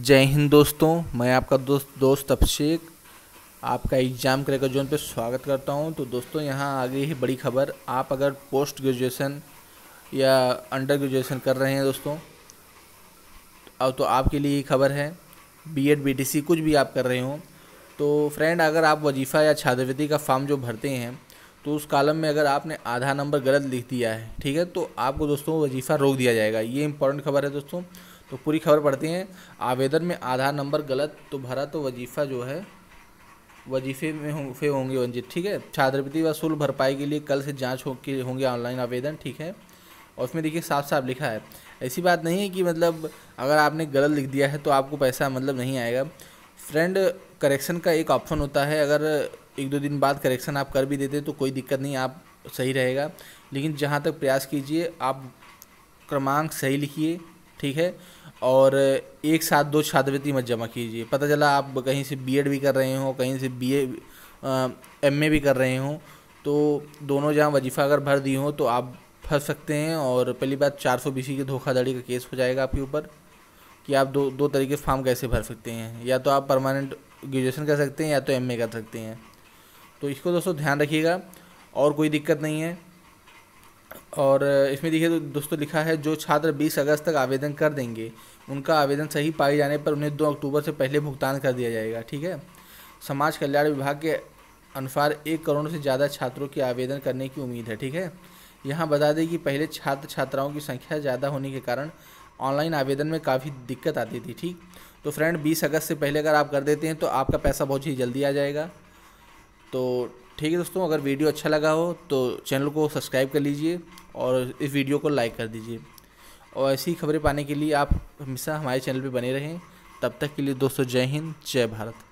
जय हिंद दोस्तों मैं आपका दोस्त दोस्त अभिषेक आपका एग्ज़ाम क्रैकर जोन पे स्वागत करता हूं तो दोस्तों यहां आ गई है बड़ी खबर आप अगर पोस्ट ग्रेजुएशन या अंडर ग्रेजुएशन कर रहे हैं दोस्तों अब तो आपके लिए ये खबर है बीएड बीटीसी कुछ भी आप कर रहे हो तो फ्रेंड अगर आप वजीफ़ा या छात्रवृत्ति का फॉर्म जो भरते हैं तो उस कालम में अगर आपने आधा नंबर गलत लिख दिया है ठीक है तो आपको दोस्तों वजीफ़ा रोक दिया जाएगा ये इंपॉर्टेंट खबर है दोस्तों तो पूरी खबर पढ़ते हैं आवेदन में आधार नंबर गलत तो भरा तो वजीफ़ा जो है वजीफे में फे होंगे वंचित ठीक है छात्रवृत्ति व शुल्क भरपाई के लिए कल से जाँच हो के होंगे ऑनलाइन आवेदन ठीक है और उसमें देखिए साफ साफ लिखा है ऐसी बात नहीं है कि मतलब अगर आपने गलत लिख दिया है तो आपको पैसा मतलब नहीं आएगा फ्रेंड करेक्शन का एक ऑप्शन होता है अगर एक दो दिन बाद करेक्शन आप कर भी देते तो कोई दिक्कत नहीं आप सही रहेगा लेकिन जहाँ तक प्रयास कीजिए आप क्रमांक सही लिखिए ठीक है और एक साथ दो छात्रवृत्ति मत जमा कीजिए पता चला आप कहीं से बीएड भी कर रहे हो कहीं से बीए एमए भी कर रहे हो तो दोनों जहाँ वजीफा अगर भर दी हो तो आप फंस सकते हैं और पहली बात चार सौ बीस की धोखाधड़ी का केस हो जाएगा आपके ऊपर कि आप दो दो तरीके फॉर्म कैसे भर सकते हैं या तो आप परमानेंट ग्रेजुएशन कर सकते हैं या तो एम कर सकते हैं तो इसको दोस्तों ध्यान रखिएगा और कोई दिक्कत नहीं है और इसमें देखिए तो दोस्तों लिखा है जो छात्र 20 अगस्त तक आवेदन कर देंगे उनका आवेदन सही पाए जाने पर उन्हें 2 अक्टूबर से पहले भुगतान कर दिया जाएगा ठीक है समाज कल्याण विभाग के अनुसार एक करोड़ से ज़्यादा छात्रों के आवेदन करने की उम्मीद है ठीक है यहाँ बता दें कि पहले छात्र छात्राओं की संख्या ज़्यादा होने के कारण ऑनलाइन आवेदन में काफ़ी दिक्कत आती थी ठीक तो फ्रेंड बीस अगस्त से पहले अगर आप कर देते हैं तो आपका पैसा बहुत ही जल्दी आ जाएगा तो ठीक है दोस्तों अगर वीडियो अच्छा लगा हो तो चैनल को सब्सक्राइब कर लीजिए और इस वीडियो को लाइक कर दीजिए और ऐसी खबरें पाने के लिए आप हमेशा हमारे चैनल पर बने रहें तब तक के लिए दोस्तों जय हिंद जय भारत